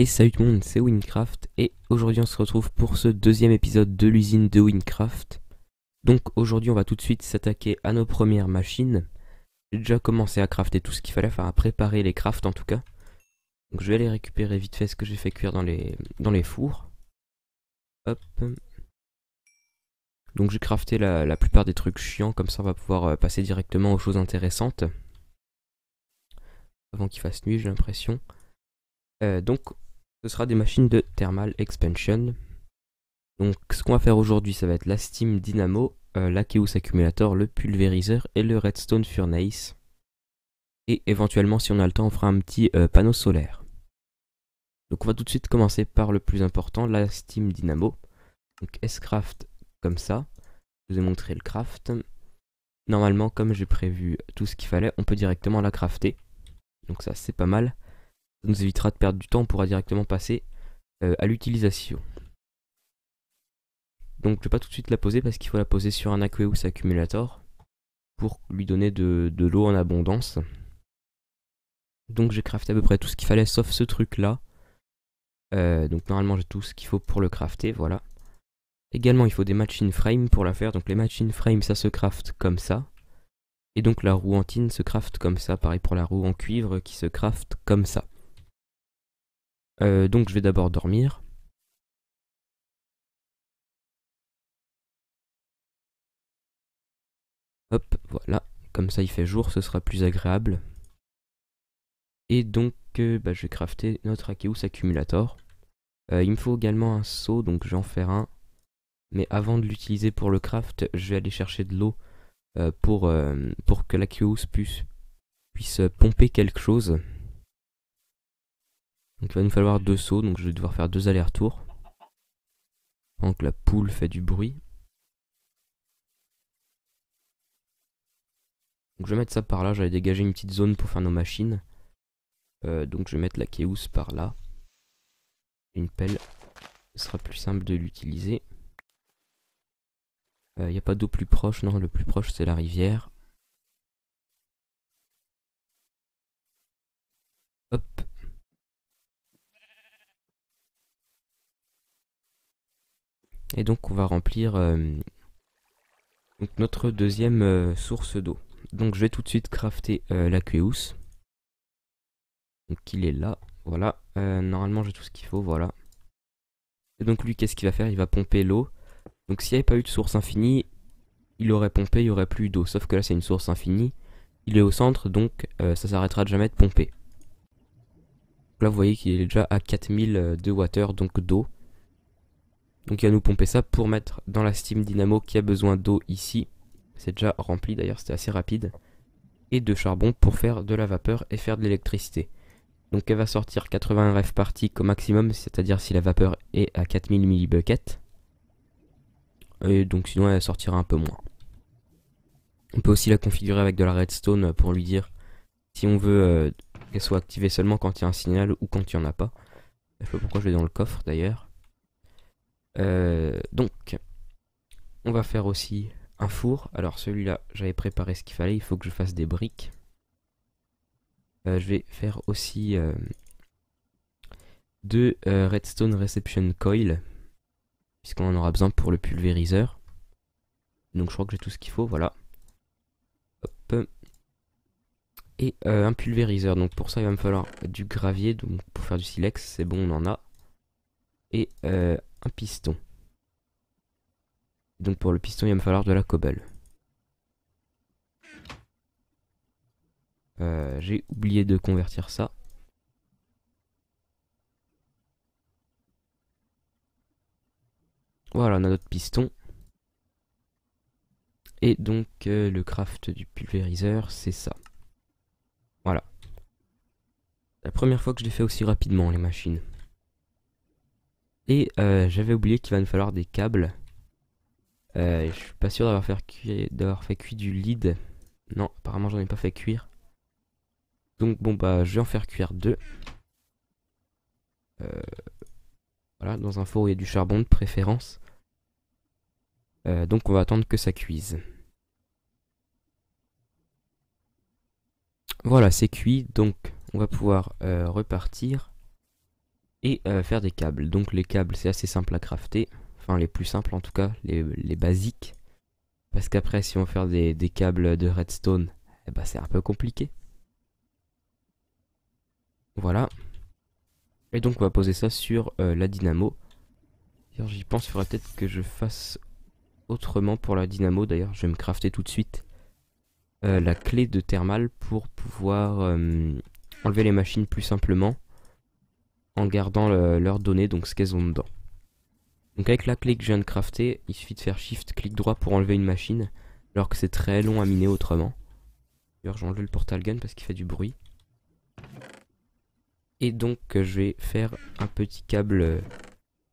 Et salut tout le monde, c'est Wincraft et aujourd'hui on se retrouve pour ce deuxième épisode de l'usine de Wincraft. Donc aujourd'hui on va tout de suite s'attaquer à nos premières machines. J'ai déjà commencé à crafter tout ce qu'il fallait, enfin à préparer les crafts en tout cas. Donc je vais aller récupérer vite fait ce que j'ai fait cuire dans les, dans les fours. Hop. Donc j'ai crafté la, plupart des trucs chiants, comme ça on va pouvoir euh, passer directement aux choses intéressantes. Avant qu'il fasse nuit j'ai l'impression. Euh, donc ce sera des machines de Thermal Expansion. Donc ce qu'on va faire aujourd'hui, ça va être la Steam Dynamo, euh, la Accumulator, le Pulvériseur et le Redstone Furnace. Et éventuellement, si on a le temps, on fera un petit euh, panneau solaire. Donc on va tout de suite commencer par le plus important, la Steam Dynamo. Donc S-Craft comme ça. Je vous ai montré le craft. Normalement, comme j'ai prévu tout ce qu'il fallait, on peut directement la crafter. Donc ça, c'est pas mal. Ça nous évitera de perdre du temps, on pourra directement passer euh, à l'utilisation. Donc je ne vais pas tout de suite la poser parce qu'il faut la poser sur un Aqueous Accumulator pour lui donner de, l'eau en abondance. Donc j'ai crafté à peu près tout ce qu'il fallait sauf ce truc là. Euh, donc normalement j'ai tout ce qu'il faut pour le crafter, voilà. Également il faut des machine frames pour la faire, donc les machine frames ça se craft comme ça. Et donc la roue en tin se craft comme ça, pareil pour la roue en cuivre qui se craft comme ça. Euh, donc je vais d'abord dormir. Hop, voilà. Comme ça il fait jour, ce sera plus agréable. Et donc euh, bah, je vais crafter notre Akeus Accumulator. Euh, il me faut également un seau, donc je vais en faire un. Mais avant de l'utiliser pour le craft, je vais aller chercher de l'eau pour, pour que l'Akeus puisse pomper quelque chose. Donc il va nous falloir deux sauts, donc je vais devoir faire deux allers-retours. Donc que la poule fait du bruit. Donc je vais mettre ça par là, j'avais dégagé une petite zone pour faire nos machines. Euh, donc je vais mettre la keous par là. Une pelle, ce sera plus simple de l'utiliser. Il euh, n'y a pas d'eau plus proche, non, le plus proche c'est la rivière. Et donc on va remplir euh, notre deuxième euh, source d'eau. Donc je vais tout de suite crafter euh, l'Aqueus. Donc il est là, voilà. normalement j'ai tout ce qu'il faut, voilà. Et donc lui qu'est-ce qu'il va faire Il va pomper l'eau. Donc s'il n'y avait pas eu de source infinie, il aurait pompé, il n'y aurait plus d'eau. Sauf que là c'est une source infinie. Il est au centre, donc ça s'arrêtera de jamais de pomper. Là, vous voyez qu'il est déjà à 4000 de water, donc d'eau. Donc il va nous pomper ça pour mettre dans la Steam Dynamo qui a besoin d'eau ici. C'est déjà rempli d'ailleurs, c'était assez rapide. Et de charbon pour faire de la vapeur et faire de l'électricité. Donc elle va sortir 80 rêves parties comme maximum, c'est-à-dire si la vapeur est à 4000 millibuckets. Et donc sinon elle sortira un peu moins. On peut aussi la configurer avec de la redstone pour lui dire si on veut euh, qu'elle soit activée seulement quand il y a un signal ou quand il n'y en a pas. Je sais pas pourquoi je l'ai dans le coffre d'ailleurs. Euh, donc, on va faire aussi un four. Alors celui-là, j'avais préparé ce qu'il fallait. Il faut que je fasse des briques. Euh, je vais faire aussi euh, deux redstone reception coil. Puisqu'on en aura besoin pour le pulvériseur. Donc je crois que j'ai tout ce qu'il faut. Voilà. Et un pulvériseur. Donc pour ça, il va me falloir du gravier. Donc pour faire du silex, c'est bon, on en a. Et piston. Donc pour le piston, il va me falloir de la cobble. Euh, j'ai oublié de convertir ça. Voilà, on a notre piston. Et donc euh, le craft du pulvériseur, c'est ça. Voilà. La première fois que je l'ai fait aussi rapidement, les machines. Et euh, j'avais oublié qu'il va nous falloir des câbles. Je euh, je suis pas sûr d'avoir fait, cuire, fait du lead. Non, apparemment j'en ai pas fait cuire. Donc bon bah je vais en faire cuire deux. Euh, voilà, dans un four où il y a du charbon de préférence. donc on va attendre que ça cuise. Voilà, c'est cuit, donc on va pouvoir repartir. Euh, faire des câbles. Donc les câbles c'est assez simple à crafter, enfin les plus simples en tout cas, les, basiques. Parce qu'après si on veut faire des, câbles de redstone, eh ben, c'est un peu compliqué. Voilà. Et donc on va poser ça sur euh, la dynamo. j'y pense, il faudrait peut-être que je fasse autrement pour la dynamo. D'ailleurs je vais me crafter tout de suite euh, la clé de thermal pour pouvoir enlever les machines plus simplement en gardant leurs données, donc ce qu'elles ont dedans. Donc avec la clé que je viens de crafter, il suffit de faire shift clic droit pour enlever une machine, alors que c'est très long à miner autrement. D'ailleurs j'enlève le portal gun parce qu'il fait du bruit. Et donc euh, je vais faire un petit câble, euh,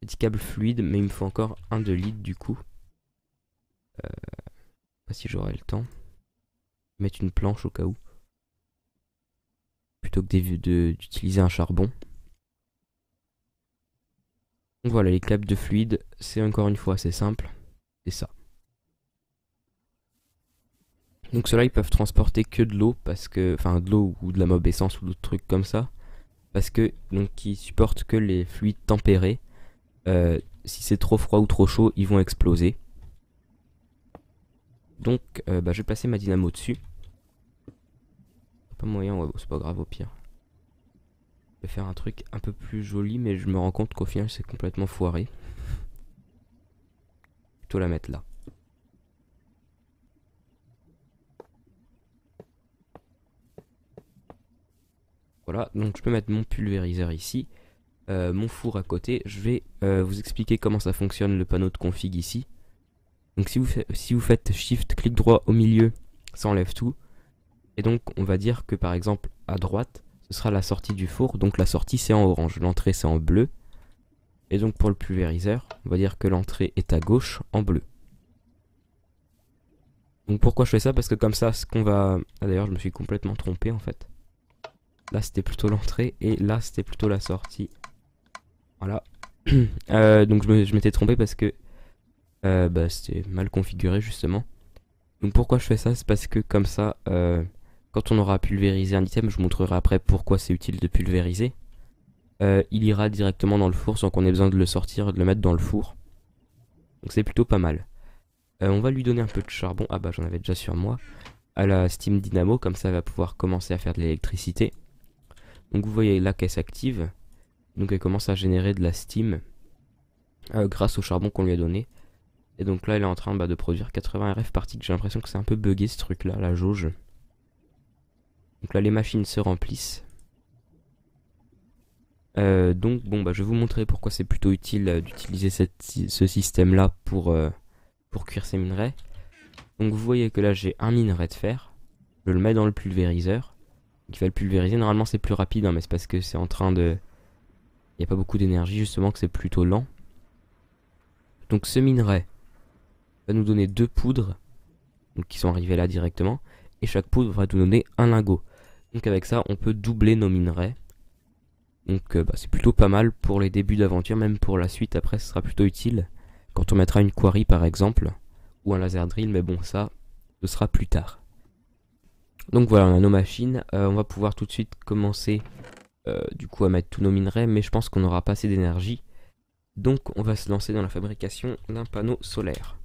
petit câble fluide, mais il me faut encore un de lit du coup. Euh, sais pas si j'aurai le temps. Mettre une planche au cas où. Plutôt que d'utiliser un charbon. Donc voilà, les claps de fluide, c'est encore une fois assez simple. C'est ça. Donc ceux-là, ils peuvent transporter que de l'eau, parce que, enfin de l'eau ou de la mob essence ou d'autres trucs comme ça, parce que donc ils supportent que les fluides tempérés. Euh, si c'est trop froid ou trop chaud, ils vont exploser. Donc, euh, bah, je vais placer ma dynamo dessus. Pas moyen, c'est pas grave au pire vais faire un truc un peu plus joli, mais je me rends compte qu'au final c'est complètement foiré. Plutôt la mettre là. Voilà, donc je peux mettre mon pulvériseur ici, euh, mon four à côté. Je vais euh, vous expliquer comment ça fonctionne le panneau de config ici. Donc si vous, si vous faites Shift, clic droit au milieu, ça enlève tout. Et donc on va dire que par exemple à droite, ce sera la sortie du four. Donc la sortie c'est en orange, l'entrée c'est en bleu. Et donc pour le pulvériseur, on va dire que l'entrée est à gauche en bleu. Donc pourquoi je fais ça Parce que comme ça, ce qu'on va... Ah, D'ailleurs je me suis complètement trompé en fait. Là c'était plutôt l'entrée et là c'était plutôt la sortie. Voilà. Euh, donc je m'étais trompé parce que euh, bah, c'était mal configuré justement. Donc pourquoi je fais ça C'est parce que comme ça... Euh, quand on aura pulvérisé un item, je vous montrerai après pourquoi c'est utile de pulvériser. Euh, il ira directement dans le four sans qu'on ait besoin de le sortir de le mettre dans le four. Donc c'est plutôt pas mal. Euh, on va lui donner un peu de charbon. Ah bah j'en avais déjà sur moi. À la Steam Dynamo, comme ça elle va pouvoir commencer à faire de l'électricité. Donc vous voyez là qu'elle s'active. Donc elle commence à générer de la Steam euh, grâce au charbon qu'on lui a donné. Et donc là elle est en train bah, de produire 80 RF par J'ai l'impression que c'est un peu buggé ce truc là, la jauge. Donc là, les machines se remplissent. Euh, donc bon, bah, je vais vous montrer pourquoi c'est plutôt utile euh, d'utiliser ce système-là pour, euh, pour cuire ces minerais. Donc vous voyez que là j'ai un minerai de fer, je le mets dans le pulvériseur, il va le pulvériser, normalement c'est plus rapide, hein, mais c'est parce que c'est en train de... Il n'y a pas beaucoup d'énergie justement que c'est plutôt lent. Donc ce minerai va nous donner deux poudres, donc qui sont arrivées là directement, et chaque poudre va nous donner un lingot. Donc avec ça, on peut doubler nos minerais. Donc euh, bah, c'est plutôt pas mal pour les débuts d'aventure, même pour la suite après ce sera plutôt utile. Quand on mettra une quarry par exemple, ou un laser drill, mais bon ça, ce sera plus tard. Donc voilà, on a nos machines, euh, on va pouvoir tout de suite commencer euh, du coup à mettre tous nos minerais, mais je pense qu'on aura pas assez d'énergie. Donc on va se lancer dans la fabrication d'un panneau solaire.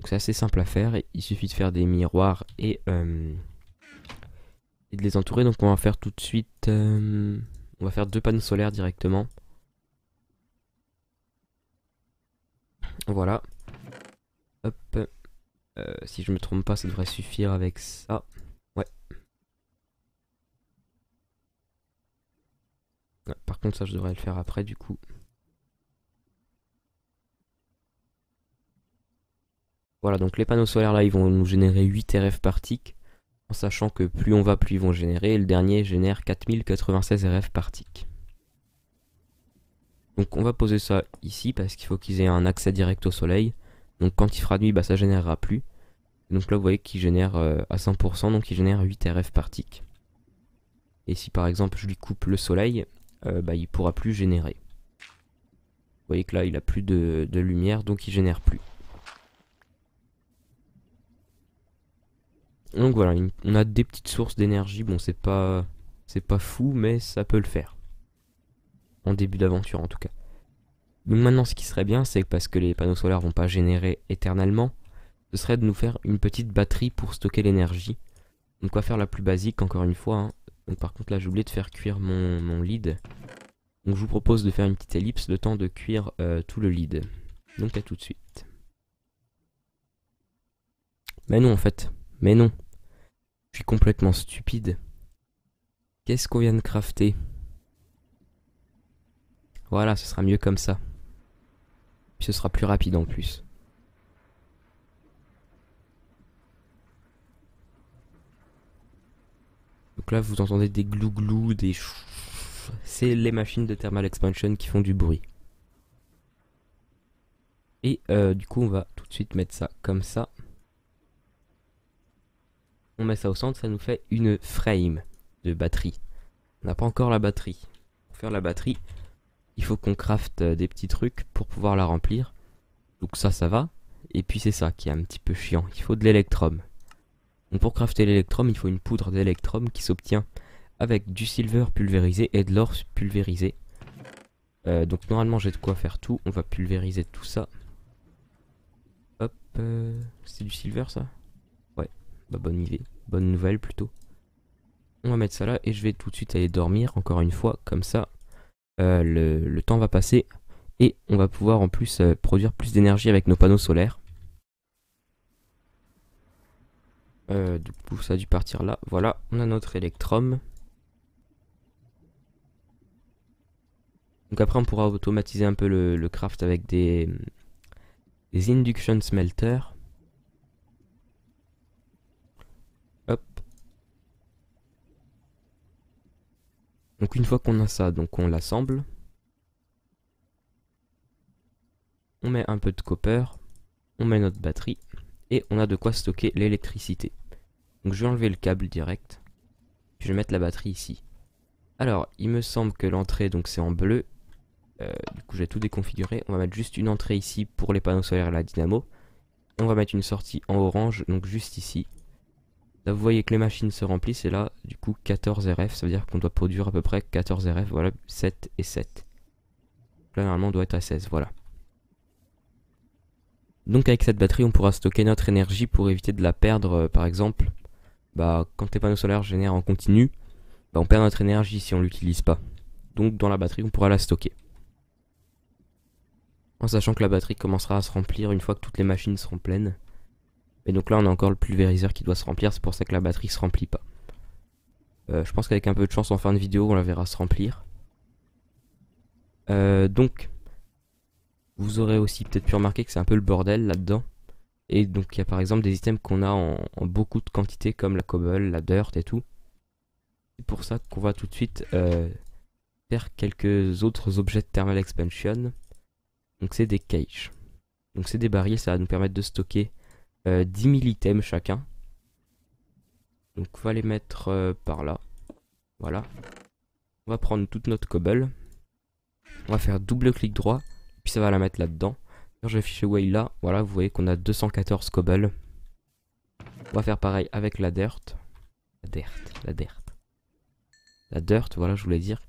Donc c'est assez simple à faire, il suffit de faire des miroirs et de les entourer. Donc on va faire tout de suite... Euh, on va faire deux panneaux solaires directement. Voilà. Hop. Euh, si je me trompe pas, ça devrait suffire avec ça. Ouais. Par contre, ça, je devrais le faire après, du coup. Voilà, donc les panneaux solaires, là, ils vont nous générer 8 RF par tick sachant que plus on va, plus ils vont générer, et le dernier génère 4096 RF par tick. Donc on va poser ça ici parce qu'il faut qu'ils aient un accès direct au soleil. Donc quand il fera nuit, bah, ça générera plus. Donc là vous voyez qu'il génère euh, à 100%, donc il génère 8 RF par tick. Et si par exemple je lui coupe le soleil, il euh, bah, il pourra plus générer. Vous voyez que là il a plus de, de lumière, donc il génère plus. Donc voilà, on a des petites sources d'énergie. Bon, c'est pas, c'est pas fou, mais ça peut le faire. En début d'aventure, en tout cas. Donc maintenant, ce qui serait bien, c'est parce que les panneaux solaires vont pas générer éternellement, ce serait de nous faire une petite batterie pour stocker l'énergie. Donc quoi faire la plus basique, encore une fois. Hein. par contre, là, j'ai oublié de faire cuire mon, lead. Donc je vous propose de faire une petite ellipse le temps de cuire euh, tout le lead. Donc à tout de suite. Mais non en fait. Mais non. Je suis complètement stupide. Qu'est-ce qu'on vient de crafter Voilà, ce sera mieux comme ça. ce sera plus rapide en plus. Donc là, vous entendez des glouglous, des... C'est les machines de Thermal Expansion qui font du bruit. Et euh, du coup, on va tout de suite mettre ça comme ça on met ça au centre, ça nous fait une frame de batterie. On n'a pas encore la batterie. Pour faire la batterie, il faut qu'on crafte euh, des petits trucs pour pouvoir la remplir. Donc ça, ça va. Et puis c'est ça qui est un petit peu chiant. Il faut de l'électrum. Donc pour crafter l'électrum, il faut une poudre d'électrum qui s'obtient avec du silver pulvérisé et de l'or pulvérisé. Euh, donc normalement j'ai de quoi faire tout. On va pulvériser tout ça. Hop, euh, c'est du silver ça Ouais, bah bonne idée bonne nouvelle plutôt. On va mettre ça là et je vais tout de suite aller dormir, encore une fois, comme ça euh, le, temps va passer et on va pouvoir en plus euh, produire plus d'énergie avec nos panneaux solaires. Euh, du coup ça a dû partir là, voilà, on a notre électrum. Donc après on pourra automatiser un peu le, craft avec des, des induction smelters. Donc une fois qu'on a ça, donc on l'assemble. On met un peu de copper, on met notre batterie et on a de quoi stocker l'électricité. Donc je vais enlever le câble direct. Puis je vais mettre la batterie ici. Alors, il me semble que l'entrée donc c'est en bleu. Euh, du coup, j'ai tout déconfiguré. On va mettre juste une entrée ici pour les panneaux solaires et la dynamo. On va mettre une sortie en orange, donc juste ici. Là, vous voyez que les machines se remplissent et là, du coup, 14 RF, ça veut dire qu'on doit produire à peu près 14 RF, voilà, 7 et 7. Là, normalement, on doit être à 16, voilà. Donc avec cette batterie, on pourra stocker notre énergie pour éviter de la perdre, euh, par exemple. Bah, quand les panneaux solaires génèrent en continu, bah, on perd notre énergie si on l'utilise pas. Donc dans la batterie, on pourra la stocker. En sachant que la batterie commencera à se remplir une fois que toutes les machines seront pleines. Mais donc là, on a encore le pulvériseur qui doit se remplir, c'est pour ça que la batterie ne se remplit pas. Euh, je pense qu'avec un peu de chance, en fin de vidéo, on la verra se remplir. Euh, donc, vous aurez aussi peut-être pu remarquer que c'est un peu le bordel là-dedans. Et donc, il y a par exemple des items qu'on a en, beaucoup de quantités, comme la cobble, la dirt et tout. C'est pour ça qu'on va tout de suite euh, faire quelques autres objets de thermal expansion. Donc, c'est des cages. Donc, c'est des barils, ça va nous permettre de stocker 10 euh, 000 items chacun. Donc on va les mettre euh, par là. Voilà. On va prendre toute notre cobble. On va faire double clic droit. Puis ça va la mettre là-dedans. Je vais afficher way là. Voilà, vous voyez qu'on a 214 cobble. On va faire pareil avec la dirt. La dirt, la dirt. La dirt, voilà, je voulais dire.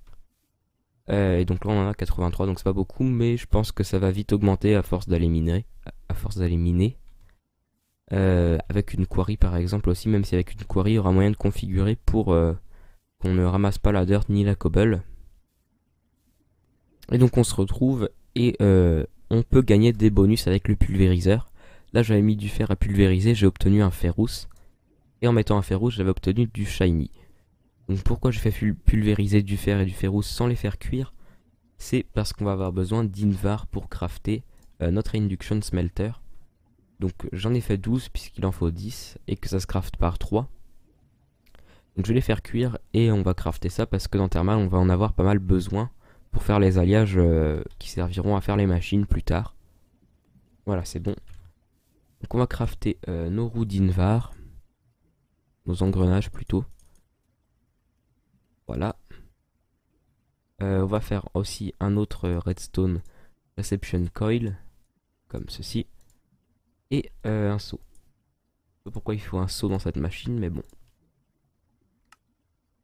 Euh, et donc là, on en a 83, donc c'est pas beaucoup, mais je pense que ça va vite augmenter à force d'aller miner. À force d'aller miner. Euh, avec une quarry par exemple aussi, même si avec une quarry il y aura moyen de configurer pour euh, qu'on ne ramasse pas la dirt ni la cobble. Et donc on se retrouve et euh, on peut gagner des bonus avec le pulvériseur. Là j'avais mis du fer à pulvériser, j'ai obtenu un fer Et en mettant un fer j'avais obtenu du shiny. Donc pourquoi je fais pulvériser du fer et du fer sans les faire cuire C'est parce qu'on va avoir besoin d'Invar pour crafter notre Induction Smelter donc j'en ai fait 12 puisqu'il en faut 10 et que ça se crafte par 3. je vais les faire cuire et on va crafter ça parce que dans Thermal on va en avoir pas mal besoin pour faire les alliages euh, qui serviront à faire les machines plus tard. Voilà c'est bon. Donc on va crafter euh, nos roues d'Invar. Nos engrenages plutôt. Voilà. Euh, on va faire aussi un autre redstone reception coil. Comme ceci et euh, un seau. Je sais pas pourquoi il faut un seau dans cette machine, mais bon.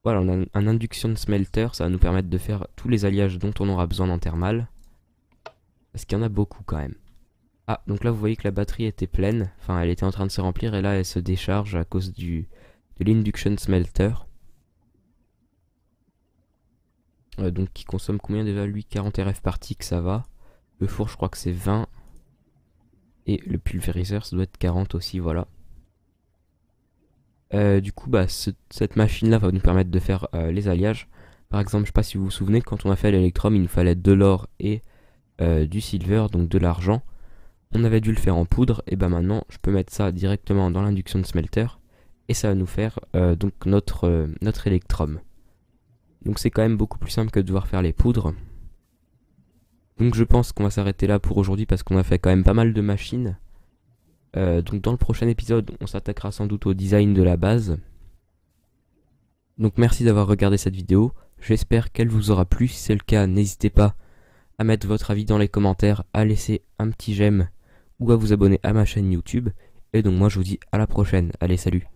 Voilà, on a un induction smelter, ça va nous permettre de faire tous les alliages dont on aura besoin en thermal. Parce qu'il y en a beaucoup quand même. Ah, donc là vous voyez que la batterie était pleine, enfin elle était en train de se remplir et là elle se décharge à cause du, de l'induction smelter. Euh, donc qui consomme combien déjà lui 40 RF par tick, ça va. Le four je crois que c'est 20, et le pulvériseur, ça doit être 40 aussi, voilà. Euh, du coup, bah, cette machine-là va nous permettre de faire euh, les alliages. Par exemple, je sais pas si vous vous souvenez, quand on a fait l'électrum, il nous fallait de l'or et euh, du silver, donc de l'argent. On avait dû le faire en poudre, et bah maintenant, je peux mettre ça directement dans l'induction de smelter. Et ça va nous faire donc notre, notre électrum. Donc c'est quand même beaucoup plus simple que de devoir faire les poudres. Donc je pense qu'on va s'arrêter là pour aujourd'hui parce qu'on a fait quand même pas mal de machines. Euh, donc dans le prochain épisode, on s'attaquera sans doute au design de la base. Donc merci d'avoir regardé cette vidéo. J'espère qu'elle vous aura plu. Si c'est le cas, n'hésitez pas à mettre votre avis dans les commentaires, à laisser un petit j'aime ou à vous abonner à ma chaîne YouTube. Et donc moi je vous dis à la prochaine. Allez, salut